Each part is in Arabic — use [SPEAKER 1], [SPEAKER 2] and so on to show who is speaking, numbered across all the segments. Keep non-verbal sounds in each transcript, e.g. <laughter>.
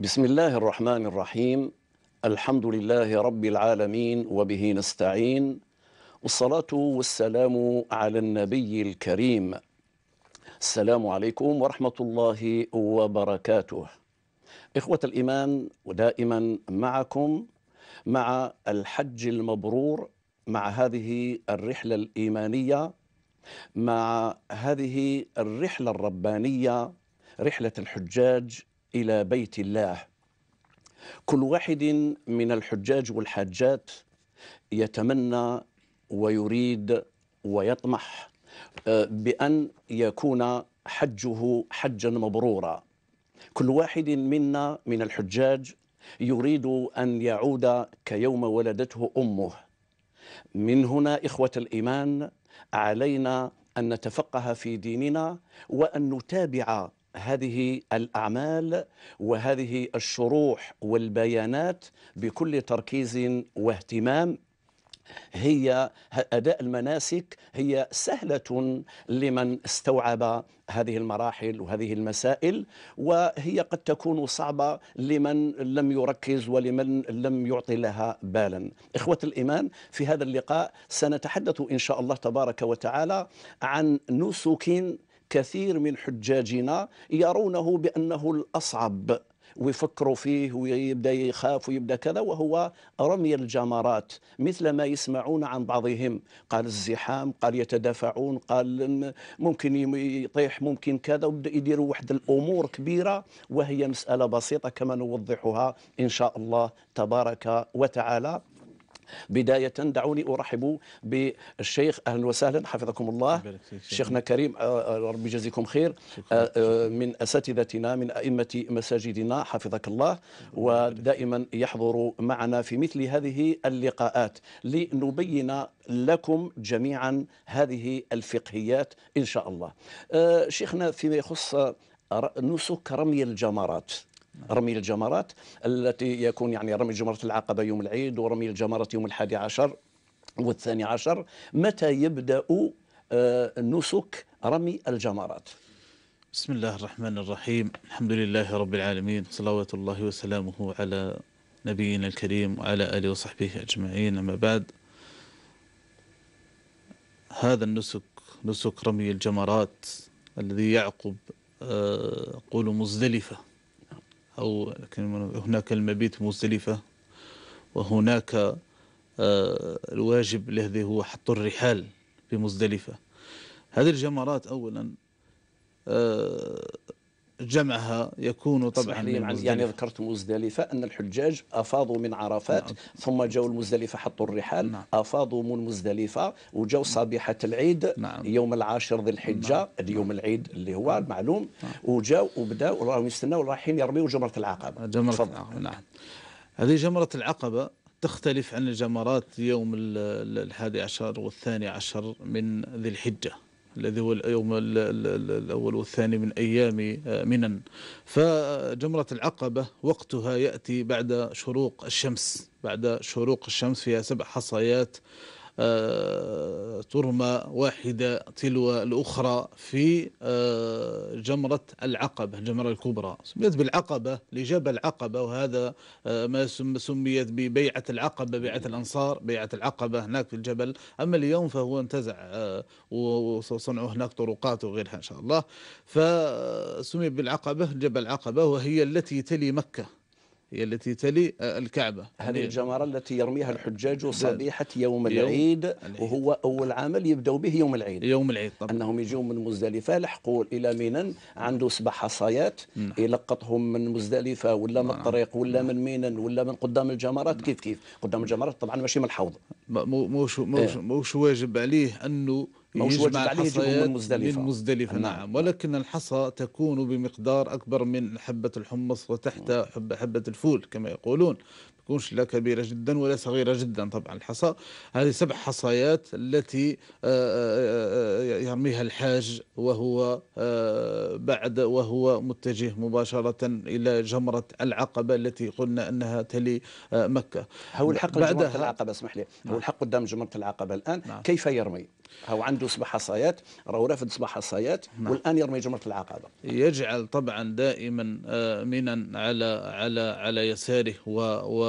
[SPEAKER 1] بسم الله الرحمن الرحيم الحمد لله رب العالمين وبه نستعين والصلاة والسلام على النبي الكريم السلام عليكم ورحمة الله وبركاته إخوة الإيمان ودائما معكم مع الحج المبرور مع هذه الرحلة الإيمانية مع هذه الرحلة الربانية رحلة الحجاج الى بيت الله كل واحد من الحجاج والحاجات يتمنى ويريد ويطمح آه، بان يكون حجه حجا مبرورا كل واحد منا من الحجاج يريد ان يعود كيوم ولدته امه من هنا اخوه الايمان علينا ان نتفقه في ديننا وان نتابع هذه الأعمال وهذه الشروح والبيانات بكل تركيز واهتمام هي أداء المناسك هي سهلة لمن استوعب هذه المراحل وهذه المسائل وهي قد تكون صعبة لمن لم يركز ولمن لم يعطي لها بالا إخوة الإيمان في هذا اللقاء سنتحدث إن شاء الله تبارك وتعالى عن نسك كثير من حجاجنا يرونه بأنه الأصعب ويفكروا فيه ويبدا يخاف ويبدا كذا وهو رمي الجمرات مثل ما يسمعون عن بعضهم قال الزحام قال يتدافعون قال ممكن يطيح ممكن كذا ويبدا يديروا واحد الامور كبيره وهي مساله بسيطه كما نوضحها ان شاء الله تبارك وتعالى بداية دعوني أرحب بالشيخ أهلا وسهلا حفظكم الله شيخنا كريم آه، آه، ربي يجزيكم خير آه، من أساتذتنا من أئمة مساجدنا حفظك الله ودائما يحضر معنا في مثل هذه اللقاءات لنبين لكم جميعا هذه الفقهيات إن شاء الله شيخنا فيما يخص نسك رمي الجمرات رمي الجمرات التي يكون يعني رمي جمرة العقبة يوم العيد ورمي الجمرة يوم الحادي عشر والثاني عشر متى يبدأ آه، نسك رمي الجمرات
[SPEAKER 2] بسم الله الرحمن الرحيم الحمد لله رب العالمين صلوات الله وسلامه على نبينا الكريم وعلى آله وصحبه أجمعين أما بعد هذا النسك نسك رمي الجمرات الذي يعقب آه، قول مزدلفة أو هناك المبيت مزدلفة وهناك آه، الواجب الذي هو حط الرحال في مزدلفة هذه الجمرات
[SPEAKER 1] أولا آه، جمعها يكون طبعا يعني ذكرت مزدلفة أن الحجاج أفاضوا من عرفات نعم. ثم جاءوا المزدلفة حطوا الرحال نعم. أفاضوا من مزدلفة وجاوا نعم. صبيحة العيد نعم. يوم العاشر ذي الحجة نعم. اليوم نعم. العيد اللي هو نعم. المعلوم نعم. وجاوا وبداوا راهم يستناوا رايحين يرميوا جمرة العقبة جمرة العقبة
[SPEAKER 2] نعم هذه جمرة العقبة تختلف عن الجمرات يوم الحادي عشر والثاني عشر من ذي الحجة الذي هو اليوم الأول والثاني من أيام آه، منن فجمرة العقبة وقتها يأتي بعد شروق الشمس بعد شروق الشمس فيها سبع حصيات آه، ترمى واحدة تلو الأخرى في آه، جمرة العقبة الجمرة الكبرى سميت بالعقبة لجبل عقبة وهذا آه، ما سميت ببيعة العقبة بيعة الأنصار بيعة العقبة هناك في الجبل أما اليوم فهو انتزع وصنعوا هناك طرقات وغيرها إن شاء الله فسمي بالعقبة جبل عقبة وهي التي تلي
[SPEAKER 1] مكة هي التي تلي آه، الكعبة هذه يعني الجمرة التي يرميها الحجاج صبيحة يوم العيد, العيد وهو أول عمل يبدأوا به يوم العيد يوم العيد طبعا أنهم يجوا من مزدلفة لحقوا إلى مينا عنده سبع حصايات نعم. يلقطهم إيه، من مزدلفة ولا من الطريق نعم. ولا نعم. من مينا ولا من قدام الجمرات كيف كيف قدام الجمرات طبعا ماشي من الحوض
[SPEAKER 2] موش موش, موش إيه. واجب عليه أنه مش واجب عليه يجيبهم من مزدلفة من مزدلفة نعم. نعم ولكن الحصى تكون بمقدار أكبر من حبة الحمص وتحت حبة, حبة الفول كما يقولون تكونش لا كبيرة جدا ولا صغيرة جدا طبعا الحصى هذه سبع حصيات التي آه، آه، آه، يرميها الحاج وهو بعد وهو متجه مباشرة إلى جمرة
[SPEAKER 1] العقبة التي قلنا أنها تلي مكة هو الحق قدام جمرة العقبة اسمح لي هو نعم. الحق قدام جمرة العقبة الآن نعم. كيف يرمي هو عنده سبع حصايات راهو رافد سبع حصايات نعم. والان يرمي جمره العقبه
[SPEAKER 2] يجعل طبعا دائما آه، منا على على على يساره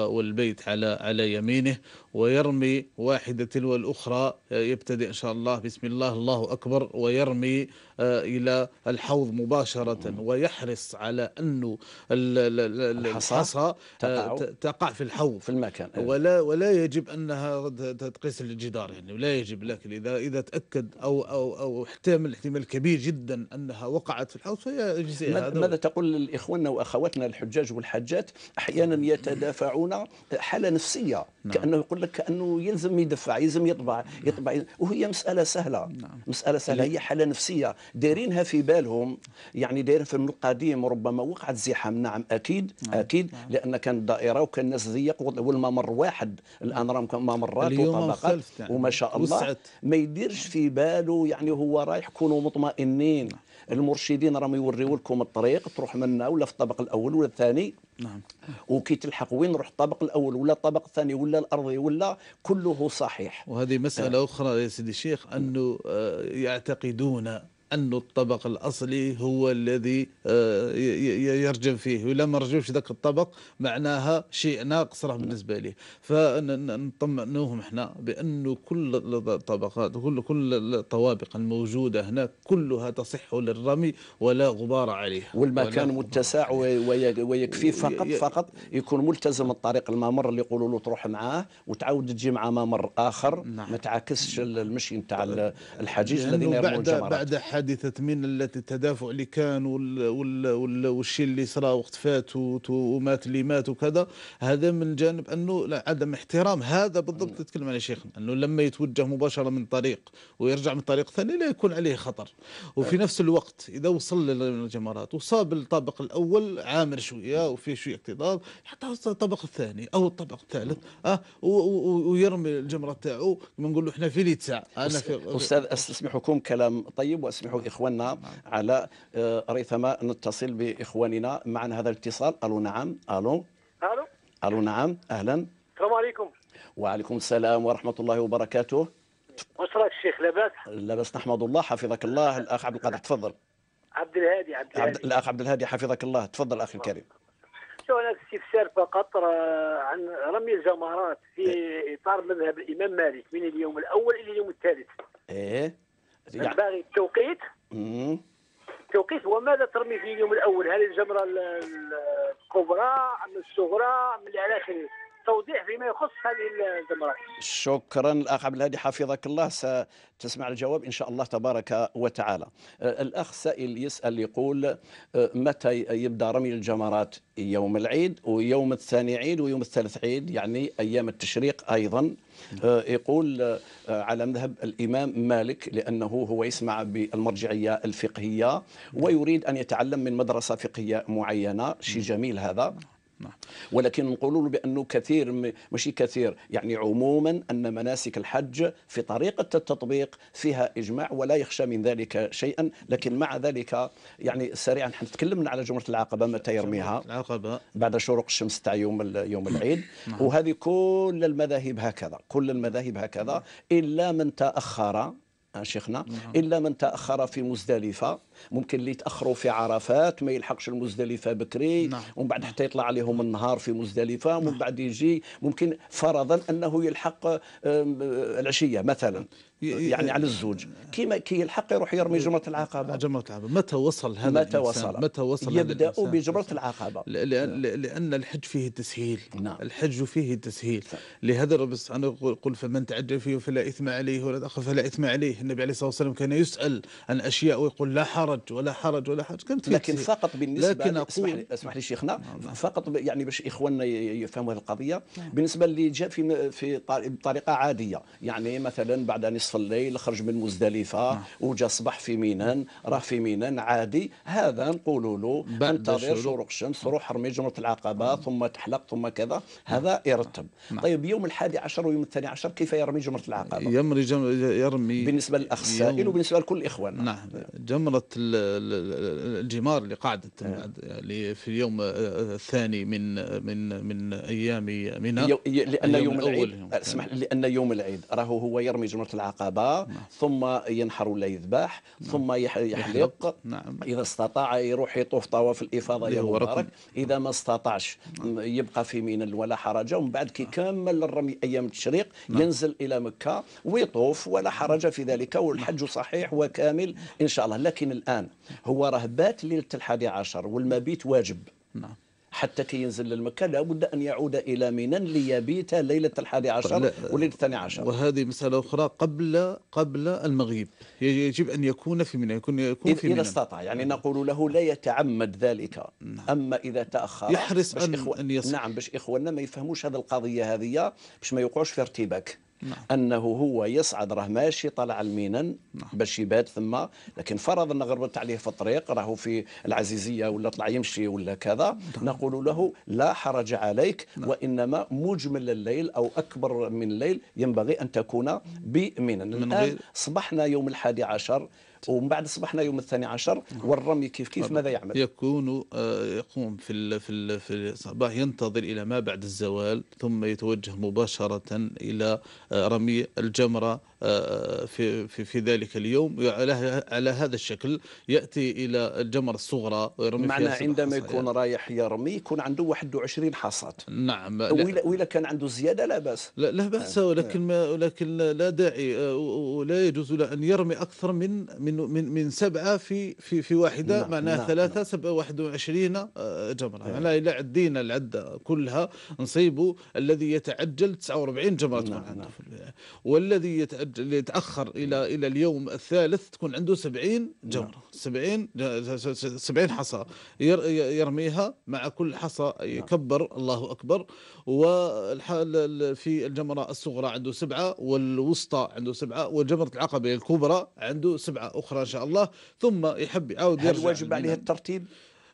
[SPEAKER 2] والبيت على على يمينه ويرمي واحده تلو الاخرى آه، يبتدئ ان شاء الله بسم الله الله اكبر ويرمي إلى الحوض مباشرة ويحرص على أنه الحصى تقع, آه، تقع في الحوض في المكان إيه. ولا ولا يجب أنها تقيس الجدار يعني لا يجب لكن إذا إذا تأكد أو أو أو احتمل احتمال
[SPEAKER 1] كبير جدا أنها وقعت في الحوض فهي ماذا, ماذا تقول لإخواننا وأخواتنا الحجاج والحاجات أحيانا نعم. يتدافعون حالة نفسية نعم. كأنه يقول لك كأنه يلزم يدفع يلزم يطبع يطبع وهي مسألة سهلة نعم. مسألة سهلة هي حالة نفسية دايرينها في بالهم يعني دايرين في القديم ربما وقعت زحام نعم اكيد نعم. اكيد نعم. لان كان دائره وكان الناس ضيق والممر واحد الان راهم ممرات وطبقات وما شاء الله وسعت. ما يديرش في باله يعني هو رايح كونوا مطمئنين نعم. المرشدين راهم يوريو لكم الطريق تروح منا ولا في الطبق الاول ولا الثاني نعم وكي تلحق وين نروح الطبق الاول ولا الطبق الثاني ولا الارضي ولا كله صحيح
[SPEAKER 2] وهذه مساله آه. اخرى يا سيدي الشيخ انه آه يعتقدون أن الطبق الأصلي هو الذي آه، يرجم فيه ولا ما رجمش ذاك الطبق معناها شيء ناقص راه بالنسبة ليه فنطمئنوهم احنا بأنه كل الطبقات كل كل الطوابق الموجودة هناك كلها
[SPEAKER 1] تصح للرمي ولا غبار عليها والمكان متسع ويكفي فقط فقط يكون ملتزم الطريق الممر اللي يقولوا له تروح معاه وتعاود تجي مع ممر آخر نعم. ما تعاكسش المشي نتاع الحجيج الذين يرمون بعد, بعد
[SPEAKER 2] حادثه من التدافع اللي كان والشيء اللي صرا وقت فات ومات اللي مات وكذا هذا من جانب انه عدم احترام هذا بالضبط أمم. تتكلم عليه شيخنا انه لما يتوجه مباشره من طريق ويرجع من طريق ثاني لا يكون عليه خطر وفي نفس الوقت اذا وصل للجمرات وصاب الطابق الاول عامر شويه وفيه شويه اكتظاظ حتى الطابق الثاني او الطابق الثالث اه ويرمي الجمره تاعو نقول له احنا في ليتسع انا في استاذ
[SPEAKER 1] استسمحكم كلام طيب واسمح يصبحوا إخواننا على آه، ريثما نتصل بإخواننا معنا هذا الاتصال ألو نعم ألو ألو ألو نعم أهلا السلام عليكم وعليكم السلام ورحمة الله وبركاته
[SPEAKER 3] وصلك الشيخ لاباس؟
[SPEAKER 1] لاباس نحمد الله حفظك الله الأخ عبد القادر تفضل
[SPEAKER 3] عبد الهادي عبد الهادي عبد
[SPEAKER 1] الأخ عبد الهادي حفظك الله تفضل أخي الكريم
[SPEAKER 3] شو أنا استفسار فقط عن رمي الجمرات في إيه. إطار مذهب الإمام مالك من اليوم الأول إلى اليوم الثالث إيه باغي التوقيت التوقيت وماذا ترمي في اليوم الاول هل الجمره الكبرى ام الصغرى ام الى اخره التوضيح فيما يخص هذه الزمرات
[SPEAKER 1] شكرا الاخ عبد الهادي حفظك الله ستسمع الجواب ان شاء الله تبارك وتعالى الاخ سائل يسال يقول متى يبدا رمي الجمرات يوم العيد ويوم الثاني عيد ويوم الثالث عيد يعني ايام التشريق ايضا يقول على مذهب الإمام مالك لأنه هو يسمع بالمرجعية الفقهية ويريد أن يتعلم من مدرسة فقهية معينة شيء جميل هذا نعم. ولكن نقول له بانه كثير ماشي كثير يعني عموما ان مناسك الحج في طريقه التطبيق فيها اجماع ولا يخشى من ذلك شيئا لكن مع ذلك يعني سريعا حنا تكلمنا على جمره العقبه متى يرميها العقبه بعد شروق الشمس تاع يوم يوم <coughs> العيد نعم. وهذه كل المذاهب هكذا كل المذاهب هكذا الا من تاخر آه، شيخنا نعم. الا من تاخر في مزدلفه ممكن اللي يتاخروا في عرفات ما يلحقش المزدلفه بكري نعم. ومن بعد حتى يطلع عليهم النهار في مزدلفه ومن نعم. بعد يجي ممكن فرضا انه يلحق آه، العشيه مثلا يعني على الزوج كيما كي يلحق يروح يرمي جمره العقبه جمره العقبه متى وصل هذا متى وصل متى وصل يبدا بجمره العقبه
[SPEAKER 2] لأن, نعم. لان الحج فيه تسهيل نعم. الحج فيه تسهيل صح. نعم. لهذا الرب سبحانه يقول فمن تعجل فيه فلا اثم عليه ولا تاخر فلا اثم عليه النبي عليه الصلاه والسلام كان يسال عن اشياء ويقول لا حرج ولا حرج ولا حرج كانت لكن تسهيل. فقط بالنسبه لكن أقول اسمح لي اسمح لي
[SPEAKER 1] شيخنا نعم. نعم. فقط يعني باش اخواننا يفهموا هذه القضيه نعم. بالنسبه اللي جاء في في طريقه عاديه يعني مثلا بعد ان نصف الليل خرج من مزدلفة نعم. وجا صبح في ميناء راه في ميناء عادي هذا نقول له انتظر شروق الشمس روح ارمي جمرة العقبة نعم. ثم تحلق ثم كذا نعم. هذا يرتب طيب يوم الحادي عشر ويوم الثاني عشر كيف يرمي جمرة العقبة
[SPEAKER 2] يمري يرمي بالنسبة للأخ السائل
[SPEAKER 1] وبالنسبة لكل الإخوان
[SPEAKER 2] نعم جمرة الجمار اللي قعدت اللي في اليوم آه، الثاني من من من أيام منى لأن يوم, يوم العيد اسمح
[SPEAKER 1] لأن يوم العيد راهو هو يرمي جمرة العقبة الرقبة نعم. ثم ينحر ولا يذبح نعم. ثم يحلق نعم. إذا استطاع يروح يطوف طواف الإفاضة يوم إذا ما استطاعش نعم. يبقى في من ولا حرج ومن بعد كي نعم. كمل الرمي أيام التشريق نعم. ينزل إلى مكة ويطوف ولا حرج في ذلك والحج نعم. صحيح وكامل إن شاء الله لكن الآن هو رهبات ليلة الحادي عشر والمبيت واجب نعم حتى كي ينزل للمكة لا بد أن يعود إلى منى ليبيت ليلة الحادي عشر وليلة الثاني عشر
[SPEAKER 2] وهذه مسألة أخرى قبل قبل المغيب يجب أن يكون في منى يكون يكون في إذا استطاع يعني
[SPEAKER 1] نقول له لا يتعمد ذلك نعم. أما إذا تأخر يحرص أن, إخو... أن يصل نعم باش إخواننا ما يفهموش هذه القضية هذه باش ما يوقعوش في ارتباك نعم. انه هو يصعد راه ماشي طلع المينا نعم. باش يبات ثم لكن فرض ان غربت عليه في الطريق راهو في العزيزيه ولا طلع يمشي ولا كذا نعم. نقول له لا حرج عليك نعم. وانما مجمل الليل او اكبر من الليل ينبغي ان تكون بمينن الان اصبحنا صبحنا يوم الحادي عشر ومن بعد أصبحنا يوم الثاني عشر والرمي كيف كيف ماذا يعمل
[SPEAKER 2] يكون آه، يقوم في ال في ال في الصباح ينتظر إلى ما بعد الزوال ثم يتوجه مباشرة إلى آه، رمي الجمرة في في في ذلك اليوم على على هذا الشكل
[SPEAKER 1] ياتي الى الجمر الصغرى ويرمي معناه عندما يكون يعني. رايح يرمي يكون عنده 21 حصاد نعم واذا كان عنده زياده لا باس لا, لا باس آه. ولكن ما
[SPEAKER 2] ولكن لا داعي آه، ولا يجوز له ان يرمي اكثر من من من, من سبعه في في في واحده نعم معناها نعم ثلاثه نعم. سبعه 21 آه، جمره معناها الا عدينا العده كلها نصيبوا الذي يتعجل 49 جمره تكون نعم، عنده نعم. والذي يتعجل اللي يتاخر الى الى اليوم الثالث تكون عنده 70 جمره 70 70 حصى يرميها مع كل حصى نعم. يكبر الله اكبر والحال في الجمره الصغرى عنده سبعه والوسطى عنده سبعه وجمره العقبه الكبرى عنده سبعه اخرى ان شاء الله ثم
[SPEAKER 1] يحب يعاود هل واجب عليه الترتيب؟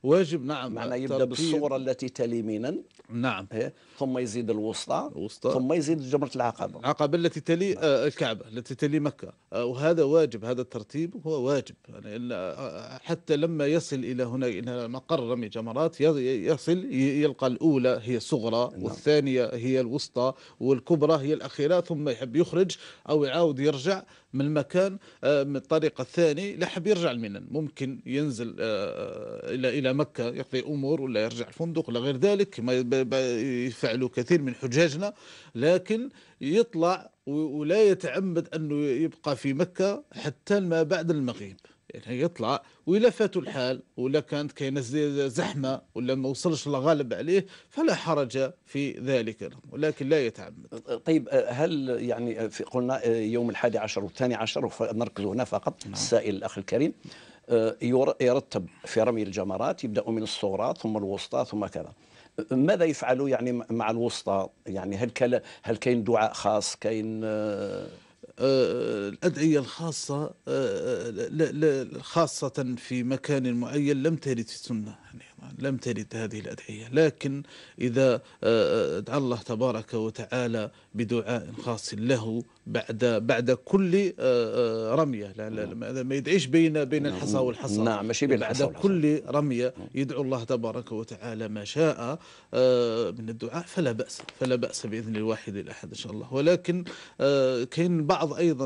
[SPEAKER 1] واجب نعم معنى يبدا ترتيب. بالصوره التي تلي مينا نعم إيه، ثم يزيد الوسطى الوسطى ثم يزيد جمره العقبه
[SPEAKER 2] العقبه التي تلي نعم. آه، الكعبه التي تلي مكه آه، وهذا واجب هذا الترتيب هو واجب يعني آه، حتى لما يصل الى هنا الى مقر رمي جمرات يصل يلقى الاولى هي الصغرى نعم. والثانيه هي الوسطى والكبرى هي الاخيره ثم يحب يخرج او يعاود يرجع من المكان آه، من الطريق الثاني لا حب يرجع المنن ممكن ينزل آه، الى الى مكه يقضي امور ولا يرجع الفندق ولا غير ذلك ما يفعلوا كثير من حجاجنا لكن يطلع ولا يتعمد انه يبقى في مكه حتى ما بعد المغيب يعني يطلع وإلا الحال ولا كانت كاينه زحمه ولا ما وصلش الغالب عليه
[SPEAKER 1] فلا حرج في ذلك ولكن لا يتعمد. طيب هل يعني في قلنا آه، يوم الحادي عشر والثاني عشر نركز هنا فقط نعم. السائل الاخ الكريم آه، يرتب في رمي الجمرات يبدأ من الصغرى ثم الوسطى ثم كذا. ماذا يفعلوا يعني مع الوسطى؟ يعني هل هل كاين دعاء خاص؟ كاين آه، الأدعية الخاصة آه، آه، خاصة
[SPEAKER 2] في مكان معين لم ترد في السنة يعني لم ترد هذه الأدعية لكن إذا آه، آه، دعا الله تبارك وتعالى بدعاء خاص له بعد بعد كل آه، رمية لا لا لا نعم. ما يدعيش بين بين نعم. الحصى والحصى نعم ماشي بين بعد كل رمية نعم. يدعو الله تبارك وتعالى ما شاء من الدعاء فلا بأس فلا بأس بإذن الواحد الأحد إن شاء الله ولكن كاين بعض أيضا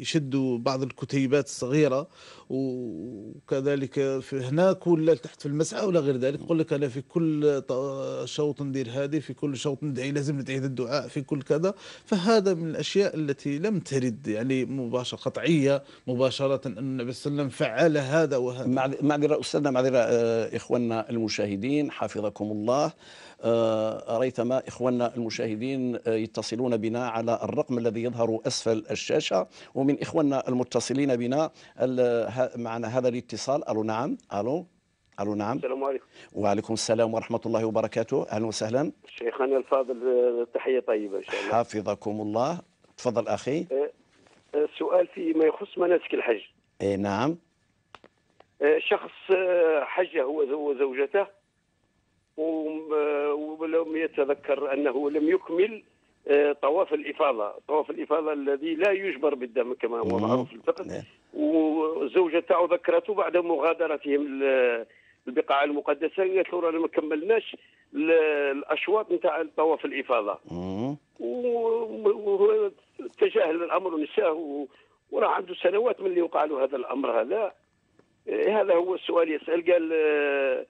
[SPEAKER 2] يشدوا بعض الكتيبات الصغيرة وكذلك هناك تكون لا تحت في المسعى ولا غير ذلك يقول لك انا في كل شوط ندير هذه في كل شوط ندعي لازم ندعي الدعاء في كل كذا فهذا من الاشياء التي لم ترد يعني مباشره قطعيه مباشره ان النبي صلى الله عليه وسلم فعل
[SPEAKER 1] هذا وهذا معذره استاذنا معذره آه، اخواننا المشاهدين حفظكم الله آه، ريثما إخواننا المشاهدين آه، يتصلون بنا على الرقم الذي يظهر أسفل الشاشة ومن إخواننا المتصلين بنا معنا هذا الاتصال ألو نعم ألو الو نعم السلام عليكم وعليكم السلام ورحمه الله وبركاته اهلا وسهلا
[SPEAKER 3] شيخنا الفاضل تحيه طيبه ان شاء
[SPEAKER 1] الله حفظكم الله تفضل اخي
[SPEAKER 3] أه، أه، السؤال فيما يخص مناسك الحج اي نعم أه، شخص حج هو وزوجته ولم يتذكر انه لم يكمل طواف الافاضه، طواف الافاضه الذي لا يجبر بالدم كما هو معروف في الفقه وزوجته ذكرته بعد مغادرتهم البقاع المقدسه قالت له رانا ما كملناش الاشواط نتاع طواف الافاضه وتجاهل الامر ونساه وراه عنده سنوات من اللي وقع له هذا الامر هذا إيه، هذا هو السؤال يسال قال آه،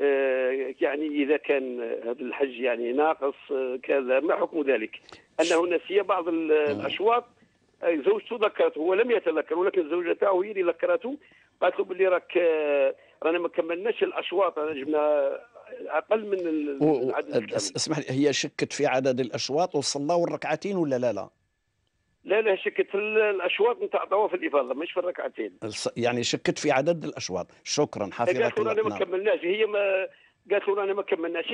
[SPEAKER 3] آه، يعني اذا كان هذا الحج يعني ناقص آه، كذا ما حكم ذلك؟ انه نسي بعض الاشواط زوجته ذكرته هو لم يتذكر ولكن زوجته هي اللي ذكرته قالت له باللي راك رانا ما كملناش الاشواط رانا جبنا اقل من العدد اسمح
[SPEAKER 1] لي هي شكت في عدد الاشواط وصلوا الركعتين ولا لا لا؟
[SPEAKER 3] لا لا شكت في الاشواط نتاع طواف الافاضه مش في الركعتين
[SPEAKER 1] يعني شكت في عدد الاشواط شكرا حفظك الله ما نعم.
[SPEAKER 3] كملناش هي ما قالت له رانا ما كملناش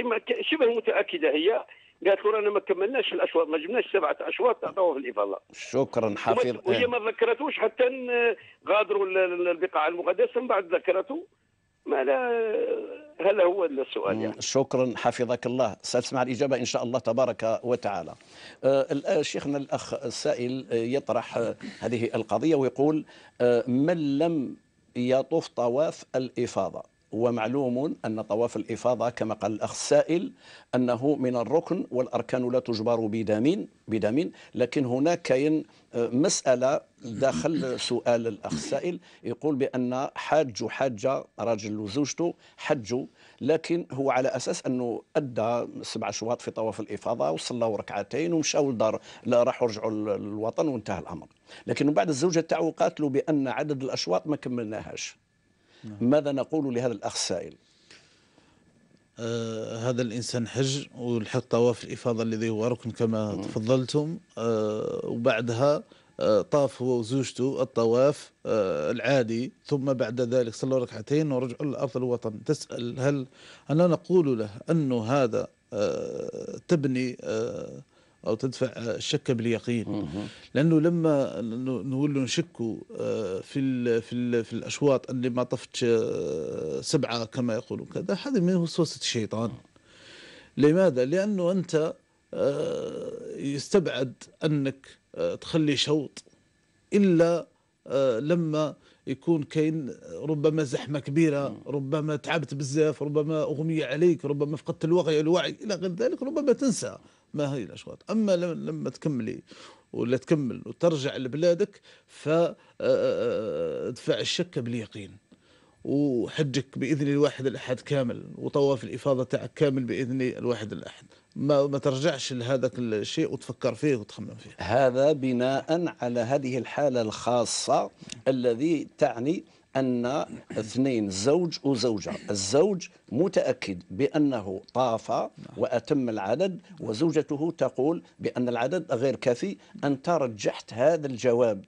[SPEAKER 3] شبه متاكده هي قالت له رانا ما كملناش الاشواط ما جبناش سبعه اشواط تاع طواف الافاضه
[SPEAKER 1] شكرا حفظ وهي
[SPEAKER 3] ما ذكرتوش حتى غادروا البقاع المقدسه من بعد ذكرته ما لا هذا هو السؤال
[SPEAKER 1] يعني. شكرا حفظك الله سأسمع الإجابة إن شاء الله تبارك وتعالى آه, أه، شيخنا الأخ السائل أه، يطرح أه، هذه القضية ويقول من لم يطوف طواف الإفاضة ومعلوم أن طواف الإفاضة كما قال الأخ السائل أنه من الركن والأركان لا تجبر بدم بدم لكن هناك كاين آه، مسألة داخل سؤال الأخ السائل يقول بأن حاج حاجة رجل وزوجته حجوا لكن هو على أساس أنه أدى سبع شواط في طواف الإفاضة وصلوا ركعتين ومشاو لدار راحوا رجعوا للوطن وانتهى الأمر لكن من بعد الزوجة تاعو قاتلوا بأن عدد الأشواط ما كملناهاش نعم. ماذا نقول لهذا الأخ السائل
[SPEAKER 2] آه هذا الإنسان حج ولحق طواف الإفاضة الذي هو ركن كما نعم. تفضلتم آه وبعدها آه، طاف هو وزوجته الطواف آه، العادي ثم بعد ذلك صلوا ركعتين ورجعوا لأرض الوطن تسأل هل أنا نقول له أنه هذا آه، تبني او تدفع الشك باليقين لانه لما نقول له نشكوا آه، في الـ في الـ في الاشواط اللي ما طفتش آه، سبعه كما يقولون كذا هذا من وسوسه الشيطان لماذا؟ لانه انت آه، يستبعد انك تخلي شوط الا لما يكون كاين ربما زحمه كبيره ربما تعبت بزاف ربما اغمي عليك ربما فقدت الوعي الوعي الى غير ذلك ربما تنسى ما هي الأشواط أما لما تكملي ولا تكمل وترجع لبلادك فادفع الشك باليقين وحجك باذن الواحد الاحد كامل وطواف الافاضه تاعك كامل باذن الواحد الاحد ما ما ترجعش لهذاك الشيء وتفكر فيه وتخمم
[SPEAKER 1] فيه هذا بناء على هذه الحاله الخاصه الذي تعني أن اثنين زوج وزوجة الزوج متأكد بأنه طاف وأتم العدد وزوجته تقول بأن العدد غير كافي أنت رجحت هذا الجواب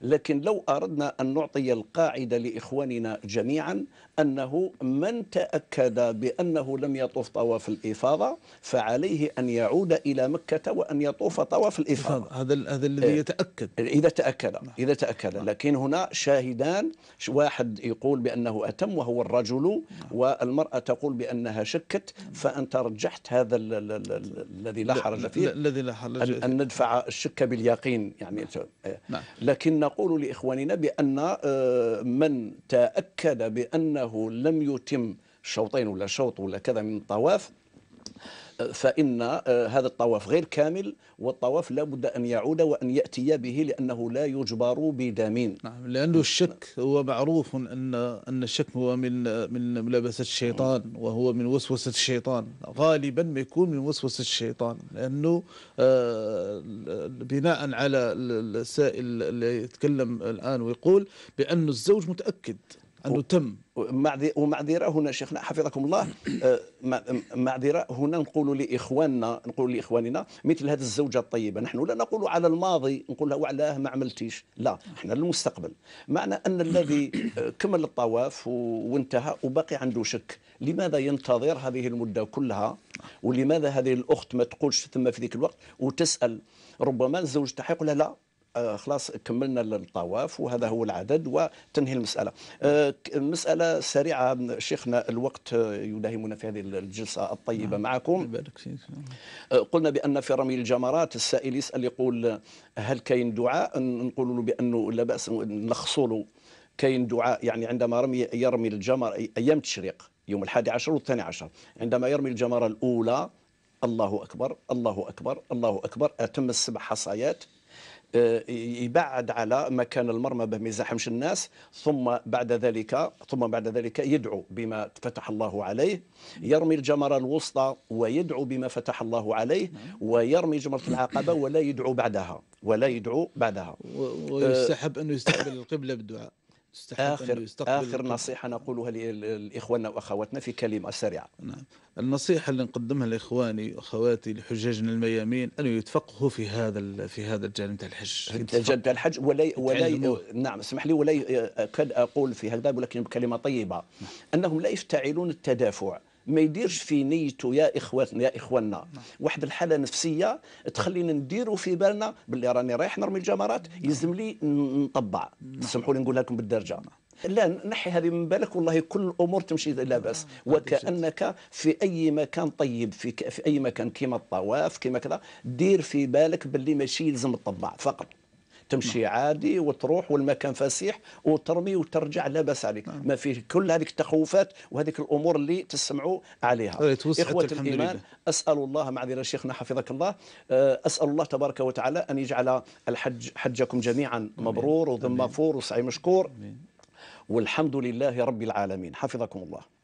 [SPEAKER 1] لكن لو أردنا أن نعطي القاعدة لإخواننا جميعا أنه من تأكد بأنه لم يطوف طواف الإفاضة فعليه أن يعود إلى مكة وأن يطوف طواف الإفاضة هذا هذا الذي إيه. يتأكد إذا تأكد إذا تأكد لكن هنا شاهدان و واحد يقول بأنه أتم وهو الرجل نعم. والمرأة تقول بأنها شكت فأنت رجحت هذا الذي لا حرج فيه
[SPEAKER 2] الذي لا حرج أن, أن
[SPEAKER 1] ندفع الشك باليقين يعني نعم. آه. نعم. لكن نقول لإخواننا بأن آه، من تأكد بأنه لم يتم شوطين ولا شوط ولا كذا من الطواف فإن آه، هذا الطواف غير كامل والطواف لا بد أن يعود وأن يأتي به لأنه لا يجبر بدم نعم
[SPEAKER 2] لأنه الشك هو معروف أن أن الشك هو من من ملابسة الشيطان وهو من وسوسة الشيطان غالبا ما يكون من وسوسة الشيطان لأنه آه، بناء على السائل اللي يتكلم الآن ويقول بأن الزوج
[SPEAKER 1] متأكد انه تم ومعذره هنا شيخنا حفظكم الله أه، معذره هنا نقول لاخواننا نقول لاخواننا مثل هذه الزوجه الطيبه نحن لا نقول على الماضي نقول وعلاه ما عملتيش لا احنا للمستقبل معنى ان الذي أه، كمل الطواف وانتهى وباقي عنده شك لماذا ينتظر هذه المده كلها ولماذا هذه الاخت ما تقولش ثم في ذيك الوقت وتسال ربما الزوج تحيق لها لا آه، خلاص كملنا الطواف وهذا هو العدد وتنهي المسألة آه، مسألة سريعة شيخنا الوقت يداهمنا في هذه الجلسة الطيبة نعم. معكم نعم. آه، قلنا بأن في رمي الجمرات السائل يسأل يقول هل كاين دعاء نقول له بأنه لا بأس نلخصوا له كاين دعاء يعني عندما رمي يرمي الجمر أيام تشريق يوم الحادي عشر والثاني عشر عندما يرمي الجمرة الأولى الله أكبر الله أكبر الله أكبر أتم السبع حصايات آه، يبعد على مكان المرمى به ما يزاحمش الناس ثم بعد ذلك ثم بعد ذلك يدعو بما فتح الله عليه يرمي الجمره الوسطى ويدعو بما فتح الله عليه نعم. ويرمي جمره العقبه ولا يدعو بعدها ولا يدعو بعدها ويستحب
[SPEAKER 2] انه يستقبل القبله بالدعاء آخر, آخر نصيحة
[SPEAKER 1] نقولها لإخواننا وأخواتنا في كلمة سريعة
[SPEAKER 2] نعم. النصيحة اللي نقدمها لإخواني وأخواتي لحجاجنا الميامين أن يتفقهوا في هذا في هذا الجانب تاع الحج الجانب
[SPEAKER 1] تاع الحج ولا ولا نعم اسمح لي ولا أكاد أقول في هكذا ولكن بكلمة طيبة نعم. أنهم لا يفتعلون التدافع ما يديرش في نيته يا اخواتنا يا اخواننا نعم. واحد الحاله نفسيه تخلينا نديروا في بالنا باللي راني رايح نرمي الجمرات نعم. يلزم لي نطبع نعم. تسمحوا لي نقولها لكم بالدرجه لا نحي هذه من بالك والله كل الامور تمشي لا باس وكانك في اي مكان طيب في في اي مكان كيما الطواف كيما كذا دير في بالك باللي ماشي يلزم الطباع فقط تمشي نعم. عادي وتروح والمكان فسيح وترمي وترجع لا باس عليك نعم. ما فيه كل هذيك التخوفات وهذيك الامور اللي تسمعوا عليها اخوه الايمان اسال الله معذره شيخنا حفظك الله آه، اسال الله تبارك وتعالى ان يجعل الحج حجكم جميعا مبرور وذم وسعي مشكور
[SPEAKER 3] والحمد لله رب العالمين حفظكم الله